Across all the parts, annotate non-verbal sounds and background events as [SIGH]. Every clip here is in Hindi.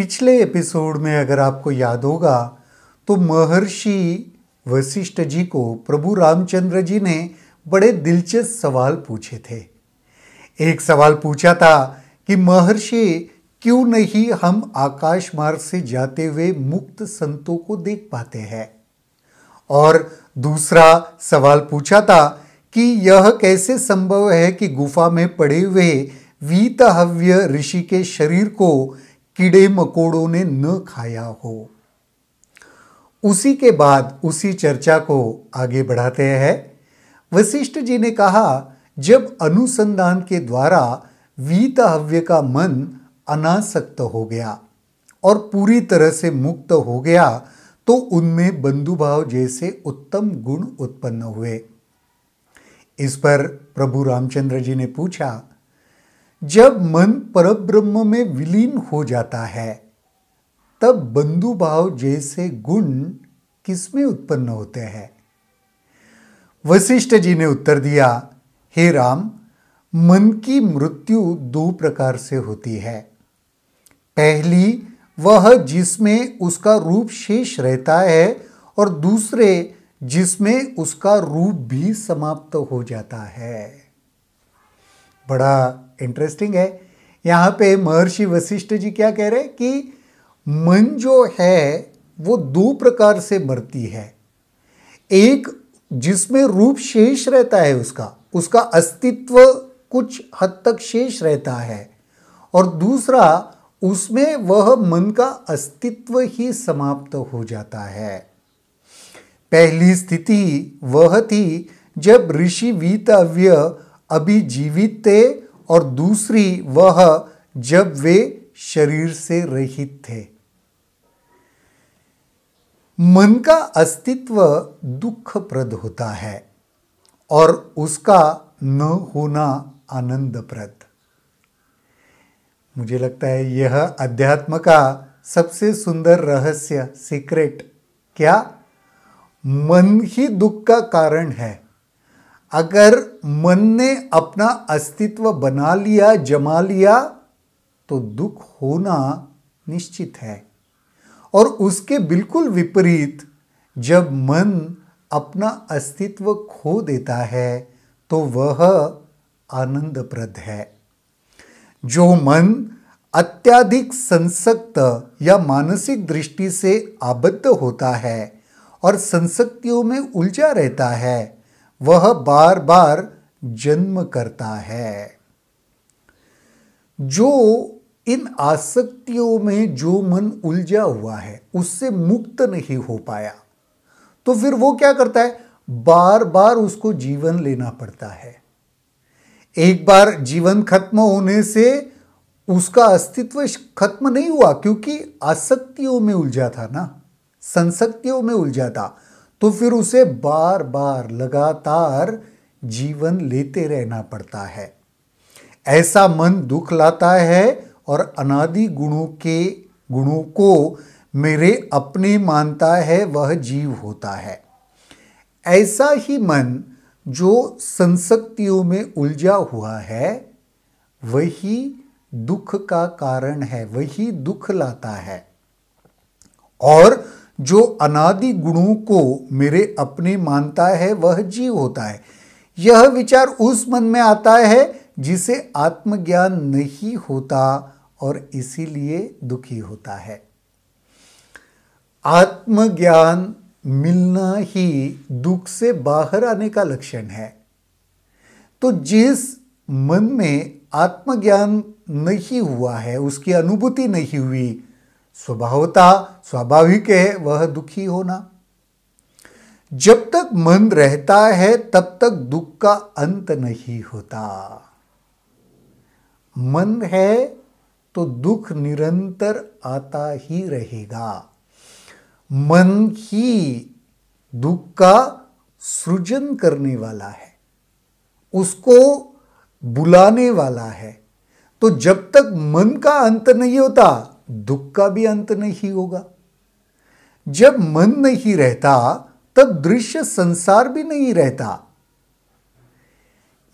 पिछले एपिसोड में अगर आपको याद होगा तो महर्षि वशिष्ठ जी को प्रभु रामचंद्र जी ने बड़े दिलचस्प सवाल पूछे थे एक सवाल पूछा था कि महर्षि क्यों नहीं हम आकाश मार्ग से जाते हुए मुक्त संतों को देख पाते हैं और दूसरा सवाल पूछा था कि यह कैसे संभव है कि गुफा में पड़े हुए वीतहव्य ऋषि के शरीर को कीड़े मकोड़ों ने न खाया हो उसी के बाद उसी चर्चा को आगे बढ़ाते हैं वशिष्ठ जी ने कहा जब अनुसंधान के द्वारा वीत हव्य का मन अनासक्त हो गया और पूरी तरह से मुक्त हो गया तो उनमें बंधुभाव जैसे उत्तम गुण उत्पन्न हुए इस पर प्रभु रामचंद्र जी ने पूछा जब मन परब्रह्म में विलीन हो जाता है तब बंधु भाव जैसे गुण किसमें उत्पन्न होते हैं वशिष्ठ जी ने उत्तर दिया हे राम मन की मृत्यु दो प्रकार से होती है पहली वह जिसमें उसका रूप शेष रहता है और दूसरे जिसमें उसका रूप भी समाप्त हो जाता है बड़ा इंटरेस्टिंग है यहाँ पे महर्षि वशिष्ठ जी क्या कह रहे हैं कि मन जो है वो दो प्रकार से मरती है एक जिसमें रूप शेष रहता है उसका उसका अस्तित्व कुछ हद तक शेष रहता है और दूसरा उसमें वह मन का अस्तित्व ही समाप्त हो जाता है पहली स्थिति वह थी जब ऋषि वीतव्य अभी जीवित थे और दूसरी वह जब वे शरीर से रहित थे मन का अस्तित्व दुखप्रद होता है और उसका न होना आनंदप्रद मुझे लगता है यह अध्यात्म का सबसे सुंदर रहस्य सीक्रेट क्या मन ही दुख का कारण है अगर मन ने अपना अस्तित्व बना लिया जमा लिया तो दुख होना निश्चित है और उसके बिल्कुल विपरीत जब मन अपना अस्तित्व खो देता है तो वह आनंदप्रद है जो मन अत्याधिक संसक्त या मानसिक दृष्टि से आबद्ध होता है और संसक्तियों में उलझा रहता है वह बार बार जन्म करता है जो इन आसक्तियों में जो मन उलझा हुआ है उससे मुक्त नहीं हो पाया तो फिर वो क्या करता है बार बार उसको जीवन लेना पड़ता है एक बार जीवन खत्म होने से उसका अस्तित्व खत्म नहीं हुआ क्योंकि आसक्तियों में उलझा था ना संसक्तियों में उलझा था तो फिर उसे बार बार लगातार जीवन लेते रहना पड़ता है ऐसा मन दुख लाता है और अनादि गुणों के गुणों को मेरे अपने मानता है वह जीव होता है ऐसा ही मन जो संसक्तियों में उलझा हुआ है वही दुख का कारण है वही दुख लाता है और जो अनादि गुणों को मेरे अपने मानता है वह जीव होता है यह विचार उस मन में आता है जिसे आत्मज्ञान नहीं होता और इसीलिए दुखी होता है आत्मज्ञान मिलना ही दुख से बाहर आने का लक्षण है तो जिस मन में आत्मज्ञान नहीं हुआ है उसकी अनुभूति नहीं हुई स्वभावता स्वाभाविक है वह दुखी होना जब तक मन रहता है तब तक दुख का अंत नहीं होता मन है तो दुख निरंतर आता ही रहेगा मन ही दुख का सृजन करने वाला है उसको बुलाने वाला है तो जब तक मन का अंत नहीं होता दुख का भी अंत नहीं होगा जब मन नहीं रहता तब दृश्य संसार भी नहीं रहता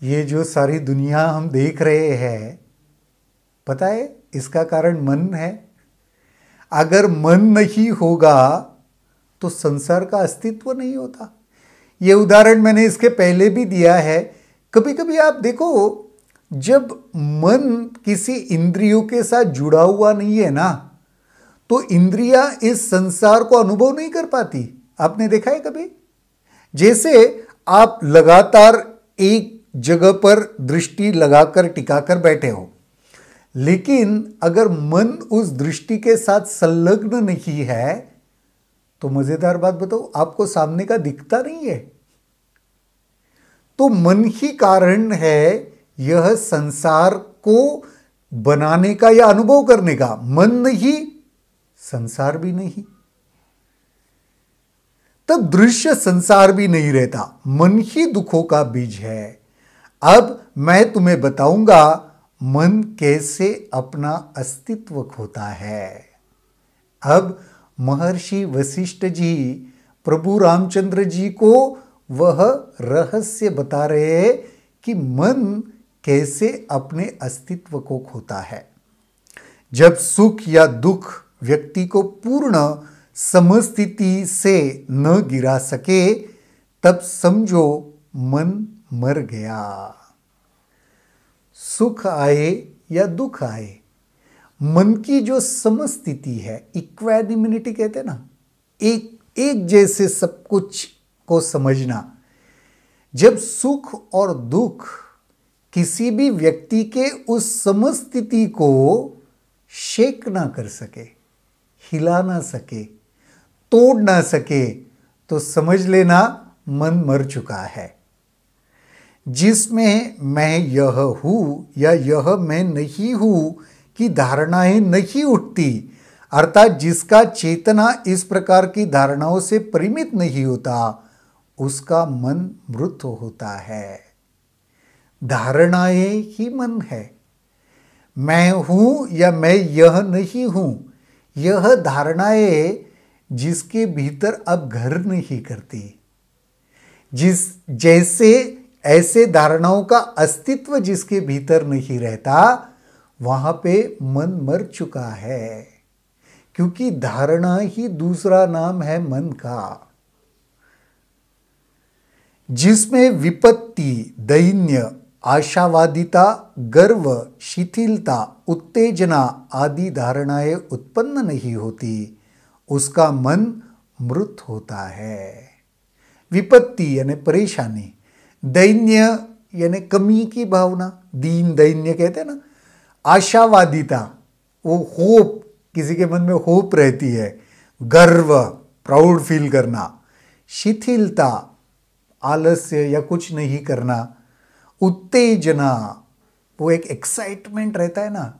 ये जो सारी दुनिया हम देख रहे हैं पता है इसका कारण मन है अगर मन नहीं होगा तो संसार का अस्तित्व नहीं होता ये उदाहरण मैंने इसके पहले भी दिया है कभी कभी आप देखो जब मन किसी इंद्रियों के साथ जुड़ा हुआ नहीं है ना तो इंद्रिया इस संसार को अनुभव नहीं कर पाती आपने देखा है कभी जैसे आप लगातार एक जगह पर दृष्टि लगाकर टिकाकर बैठे हो लेकिन अगर मन उस दृष्टि के साथ संलग्न नहीं है तो मजेदार बात बताओ आपको सामने का दिखता नहीं है तो मन ही कारण है यह संसार को बनाने का या अनुभव करने का मन नहीं संसार भी नहीं तब दृश्य संसार भी नहीं रहता मन ही दुखों का बीज है अब मैं तुम्हें बताऊंगा मन कैसे अपना अस्तित्व खोता है अब महर्षि वशिष्ठ जी प्रभु रामचंद्र जी को वह रहस्य बता रहे हैं कि मन कैसे अपने अस्तित्व को खोता है जब सुख या दुख व्यक्ति को पूर्ण समस्थिति से न गिरा सके तब समझो मन मर गया सुख आए या दुख आए मन की जो समस्थिति है इक्वेडिमिनिटी कहते हैं ना एक एक जैसे सब कुछ को समझना जब सुख और दुख किसी भी व्यक्ति के उस समस्थिति को शेक ना कर सके हिला ना सके तोड़ ना सके तो समझ लेना मन मर चुका है जिसमें मैं यह हूँ या यह मैं नहीं हूँ की धारणाएं नहीं उठती अर्थात जिसका चेतना इस प्रकार की धारणाओं से परिमित नहीं होता उसका मन मृत होता है धारणाएं ही मन है मैं हूं या मैं यह नहीं हूं यह धारणाएं जिसके भीतर अब घर नहीं करती जिस जैसे ऐसे धारणाओं का अस्तित्व जिसके भीतर नहीं रहता वहां पे मन मर चुका है क्योंकि धारणा ही दूसरा नाम है मन का जिसमें विपत्ति दैन्य आशावादिता गर्व शिथिलता उत्तेजना आदि धारणाएं उत्पन्न नहीं होती उसका मन मृत होता है विपत्ति यानी परेशानी दैन्य यानी कमी की भावना दीन दैन्य कहते हैं ना आशावादिता वो होप किसी के मन में होप रहती है गर्व प्राउड फील करना शिथिलता आलस्य या कुछ नहीं करना उत्तेजना वो एक एक्साइटमेंट रहता है ना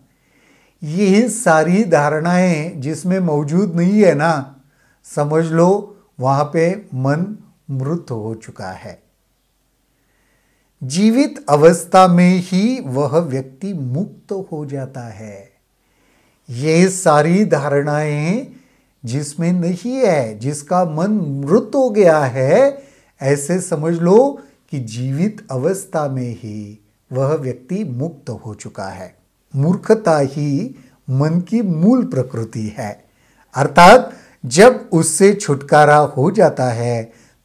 ये सारी धारणाएं जिसमें मौजूद नहीं है ना समझ लो वहां पे मन मृत हो चुका है जीवित अवस्था में ही वह व्यक्ति मुक्त हो जाता है ये सारी धारणाएं जिसमें नहीं है जिसका मन मृत हो गया है ऐसे समझ लो कि जीवित अवस्था में ही वह व्यक्ति मुक्त हो चुका है मूर्खता ही मन की मूल प्रकृति है अर्थात जब उससे छुटकारा हो जाता है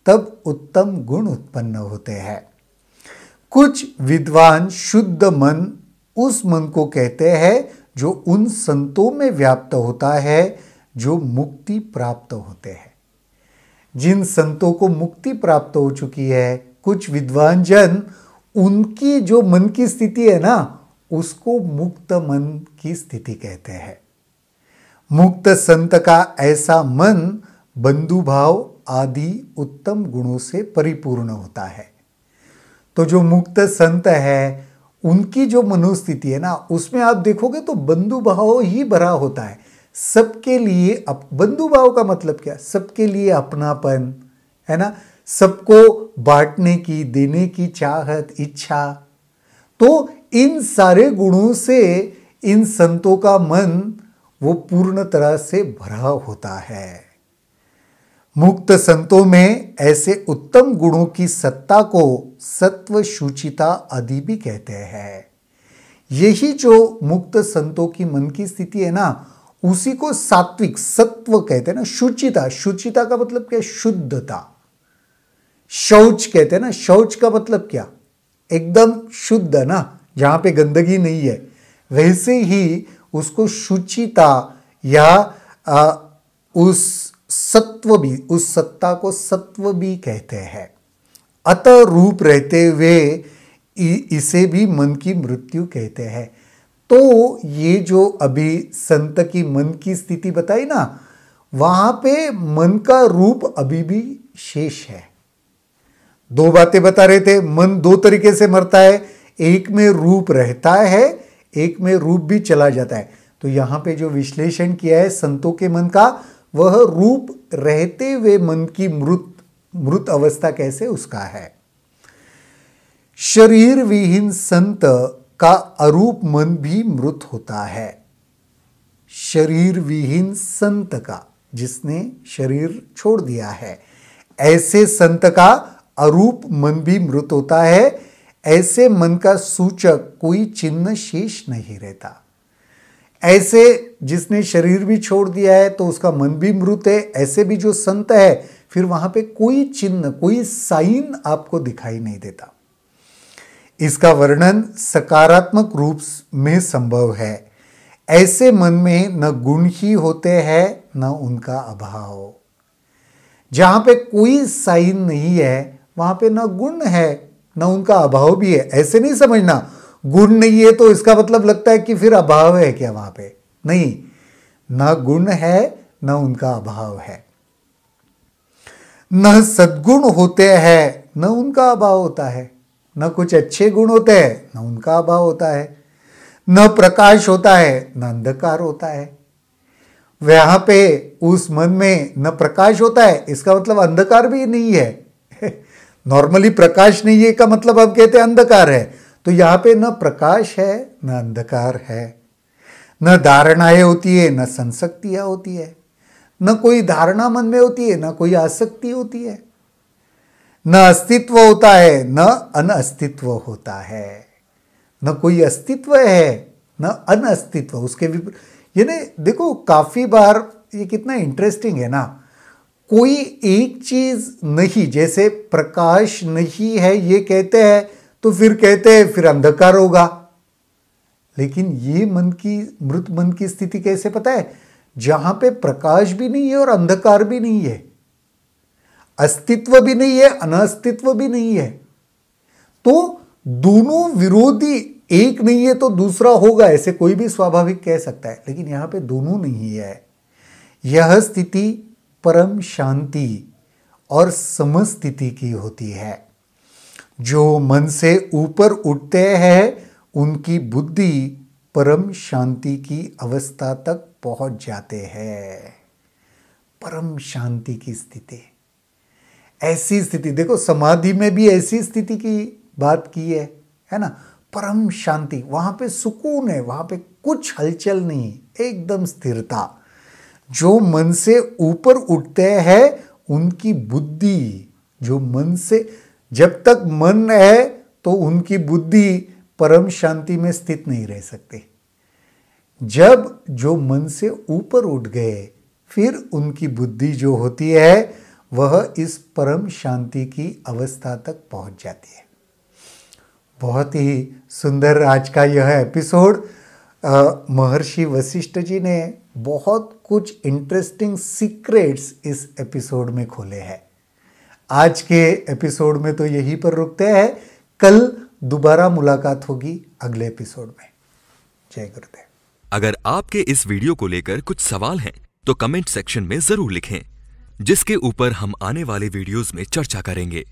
तब उत्तम गुण उत्पन्न होते हैं कुछ विद्वान शुद्ध मन उस मन को कहते हैं जो उन संतों में व्याप्त होता है जो मुक्ति प्राप्त होते हैं जिन संतों को मुक्ति प्राप्त हो चुकी है कुछ विद्वान जन उनकी जो मन की स्थिति है ना उसको मुक्त मन की स्थिति कहते हैं मुक्त संत का ऐसा मन बंधुभाव आदि उत्तम गुणों से परिपूर्ण होता है तो जो मुक्त संत है उनकी जो मनोस्थिति है ना उसमें आप देखोगे तो बंधुभाव ही भरा होता है सबके लिए बंधु बंधुभाव का मतलब क्या सबके लिए अपनापन है ना सबको बांटने की देने की चाहत इच्छा तो इन सारे गुणों से इन संतों का मन वो पूर्ण तरह से भरा होता है मुक्त संतों में ऐसे उत्तम गुणों की सत्ता को सत्व शुचिता आदि भी कहते हैं यही जो मुक्त संतों की मन की स्थिति है ना उसी को सात्विक सत्व कहते हैं ना शुचिता शुचिता का मतलब क्या शुद्धता शौच कहते हैं ना शौच का मतलब क्या एकदम शुद्ध ना जहाँ पे गंदगी नहीं है वैसे ही उसको शुचिता या आ, उस सत्व भी उस सत्ता को सत्व भी कहते हैं अत रूप रहते हुए इसे भी मन की मृत्यु कहते हैं तो ये जो अभी संत की मन की स्थिति बताई ना वहाँ पे मन का रूप अभी भी शेष है दो बातें बता रहे थे मन दो तरीके से मरता है एक में रूप रहता है एक में रूप भी चला जाता है तो यहां पे जो विश्लेषण किया है संतों के मन का वह रूप रहते हुए मन की मृत मृत अवस्था कैसे उसका है शरीर विहीन संत का अरूप मन भी मृत होता है शरीर विहीन संत का जिसने शरीर छोड़ दिया है ऐसे संत का अरूप मन भी मृत होता है ऐसे मन का सूचक कोई चिन्ह शेष नहीं रहता ऐसे जिसने शरीर भी छोड़ दिया है तो उसका मन भी मृत है ऐसे भी जो संत है फिर वहां पे कोई चिन्ह कोई साइन आपको दिखाई नहीं देता इसका वर्णन सकारात्मक रूप में संभव है ऐसे मन में न गुण ही होते हैं न उनका अभाव जहां पे कोई साइन नहीं है वहां पे ना गुण है ना उनका अभाव भी है ऐसे नहीं समझना गुण नहीं है तो इसका मतलब लगता है कि फिर अभाव है क्या वहां पे नहीं ना गुण है ना उनका अभाव है न सद्गुण होते हैं न उनका अभाव होता है न कुछ अच्छे गुण होते हैं न उनका अभाव होता है न प्रकाश होता है न अंधकार होता है वहां पे उस मन में न प्रकाश होता है इसका मतलब अंधकार भी नहीं है [LAUGHS] नॉर्मली प्रकाश नहीं है का मतलब आप कहते हैं अंधकार है तो यहां पे न प्रकाश है न अंधकार है न धारणाएं होती है न संसक्तियां होती है न कोई धारणा मन में होती है न कोई आसक्ति होती है न अस्तित्व होता है न अनअस्तित्व होता है न कोई अस्तित्व है न अनअस्तित्व उसके विपरीत ये देखो काफ़ी बार ये कितना इंटरेस्टिंग है ना कोई एक चीज़ नहीं जैसे प्रकाश नहीं है ये कहते हैं तो फिर कहते हैं फिर अंधकार होगा लेकिन ये मन की मृत मन की स्थिति कैसे पता है जहां पे प्रकाश भी नहीं है और अंधकार भी नहीं है अस्तित्व भी नहीं है अनास्तित्व भी नहीं है तो दोनों विरोधी एक नहीं है तो दूसरा होगा ऐसे कोई भी स्वाभाविक कह सकता है लेकिन यहां पे दोनों नहीं है यह स्थिति परम शांति और समस्थिति की होती है जो मन से ऊपर उठते हैं उनकी बुद्धि परम शांति की अवस्था तक पहुंच जाते हैं परम शांति की स्थिति ऐसी स्थिति देखो समाधि में भी ऐसी स्थिति की बात की है है ना परम शांति वहां पे सुकून है वहां पे कुछ हलचल नहीं एकदम स्थिरता जो मन से ऊपर उठते हैं उनकी बुद्धि जो मन से जब तक मन है तो उनकी बुद्धि परम शांति में स्थित नहीं रह सकते जब जो मन से ऊपर उठ गए फिर उनकी बुद्धि जो होती है वह इस परम शांति की अवस्था तक पहुंच जाती है बहुत ही सुंदर आज का यह एपिसोड महर्षि वशिष्ठ जी ने बहुत कुछ इंटरेस्टिंग सीक्रेट्स इस एपिसोड में खोले हैं आज के एपिसोड में तो यहीं पर रुकते हैं कल दोबारा मुलाकात होगी अगले एपिसोड में जय गुरुदेव अगर आपके इस वीडियो को लेकर कुछ सवाल हैं तो कमेंट सेक्शन में जरूर लिखें जिसके ऊपर हम आने वाले वीडियोस में चर्चा करेंगे